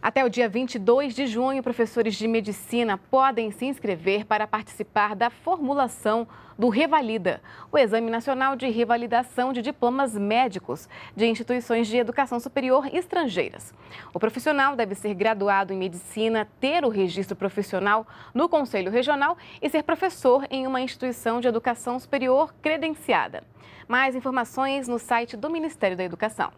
Até o dia 22 de junho, professores de medicina podem se inscrever para participar da formulação do Revalida, o Exame Nacional de Revalidação de Diplomas Médicos de Instituições de Educação Superior Estrangeiras. O profissional deve ser graduado em medicina, ter o registro profissional no Conselho Regional e ser professor em uma instituição de educação superior credenciada. Mais informações no site do Ministério da Educação.